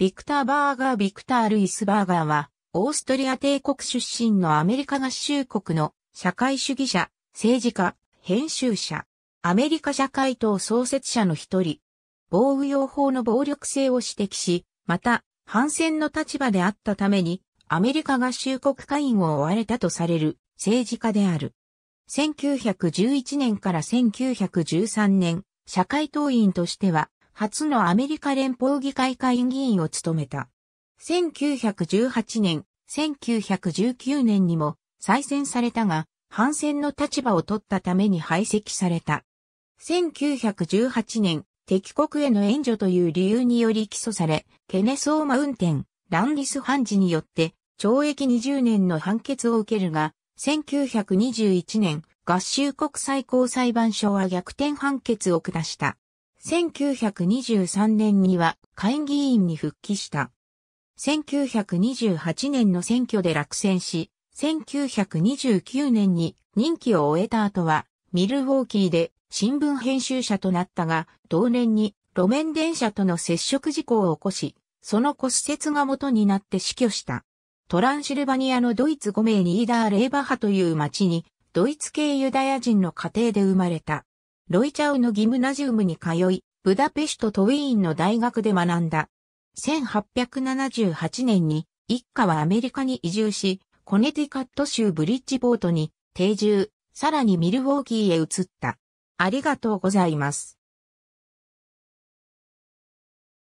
ビクター・バーガー・ビクター・ルイス・バーガーは、オーストリア帝国出身のアメリカ合衆国の社会主義者、政治家、編集者、アメリカ社会党創設者の一人、防御用法の暴力性を指摘し、また、反戦の立場であったために、アメリカ合衆国会員を追われたとされる政治家である。1911年から1913年、社会党員としては、初のアメリカ連邦議会会議員を務めた。1918年、1919年にも再選されたが、反戦の立場を取ったために排斥された。1918年、敵国への援助という理由により起訴され、ケネソーマウンテン、ランディス判事によって懲役20年の判決を受けるが、1921年、合衆国最高裁判所は逆転判決を下した。1923年には会議員に復帰した。1928年の選挙で落選し、1929年に任期を終えた後は、ミルウォーキーで新聞編集者となったが、同年に路面電車との接触事故を起こし、その骨折が元になって死去した。トランシルバニアのドイツ5名リーダー・レーバハという町に、ドイツ系ユダヤ人の家庭で生まれた。ロイチャウのギムナジウムに通い、ブダペシュトとウィーンの大学で学んだ。1878年に一家はアメリカに移住し、コネティカット州ブリッジボートに定住、さらにミルウォーキーへ移った。ありがとうございます。